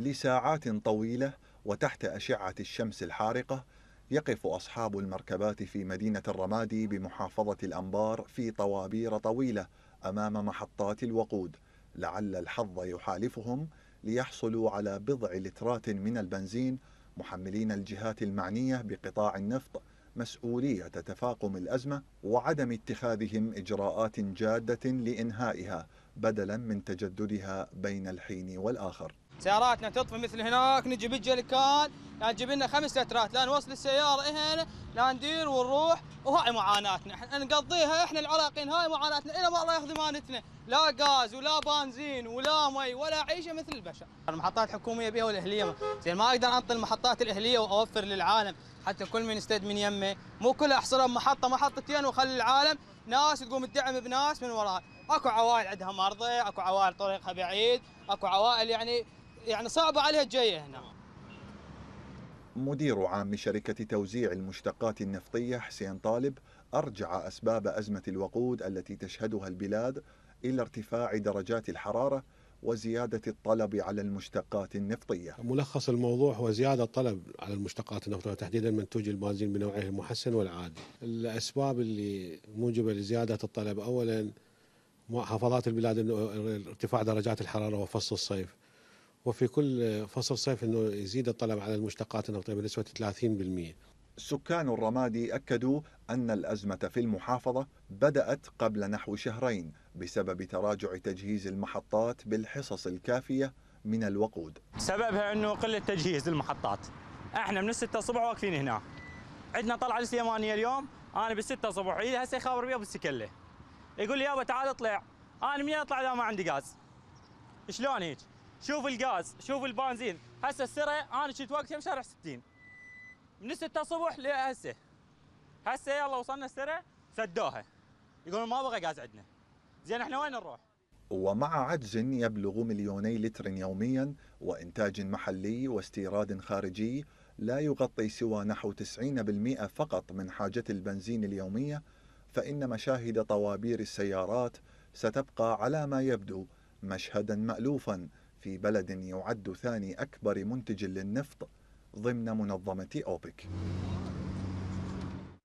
لساعات طويلة وتحت أشعة الشمس الحارقة يقف أصحاب المركبات في مدينة الرمادي بمحافظة الأنبار في طوابير طويلة أمام محطات الوقود لعل الحظ يحالفهم ليحصلوا على بضع لترات من البنزين محملين الجهات المعنية بقطاع النفط مسؤولية تفاقم الأزمة وعدم اتخاذهم إجراءات جادة لإنهائها بدلا من تجددها بين الحين والآخر سياراتنا تطفي مثل هناك نجي بالجلكان لا تجيب لنا خمس لترات لا نوصل السياره هنا لا ندير ونروح وهاي معاناتنا احنا نقضيها احنا العراقيين هاي معاناتنا الى ما الله ياخذ مانتنا لا غاز ولا بنزين ولا مي ولا عيشه مثل البشر المحطات الحكوميه بها والاهليه زين ما اقدر انطي المحطات الاهليه واوفر للعالم حتى كل من يستد من يمه مو كل احصرها بمحطه محطتين واخلي العالم ناس تقوم تدعم بناس من وراها اكو عوائل عندها مرضى اكو عوائل طريقها بعيد اكو عوائل يعني يعني صعبة عليها الجاية هنا مدير عام شركة توزيع المشتقات النفطية حسين طالب أرجع أسباب أزمة الوقود التي تشهدها البلاد إلى ارتفاع درجات الحرارة وزيادة الطلب على المشتقات النفطية ملخص الموضوع هو زيادة الطلب على المشتقات النفطية تحديدا منتوج البنزين بنوعه المحسن والعادي الأسباب اللي موجبة لزيادة الطلب أولا محافظات البلاد ارتفاع درجات الحرارة وفصل الصيف وفي كل فصل صيف انه يزيد الطلب على المشتقات النفطيه بنسبه 30%. سكان الرمادي اكدوا ان الازمه في المحافظه بدات قبل نحو شهرين بسبب تراجع تجهيز المحطات بالحصص الكافيه من الوقود. سببها انه قله تجهيز المحطات. احنا من الستة الصبح واقفين هنا. عندنا طلعه السليمانيه اليوم، انا بالستة الصبح إيه، هسه يخابر بيا بالسكله. يقول لي يابا تعال اطلع، انا منين اطلع اذا ما عندي غاز؟ شلون هيك؟ شوف الغاز شوف البنزين هسه السرعه انا كنت وقتها بشارع 60 من 6 الصبح لهسه هسه يلا وصلنا السرعه سدوها يقولون ما بغى غاز عندنا زين احنا وين نروح ومع عجز يبلغ مليوني لتر يوميا وإنتاج محلي واستيراد خارجي لا يغطي سوى نحو 90% فقط من حاجة البنزين اليومية فإن مشاهد طوابير السيارات ستبقى على ما يبدو مشهدا مألوفا في بلد يعد ثاني أكبر منتج للنفط ضمن منظمة أوبك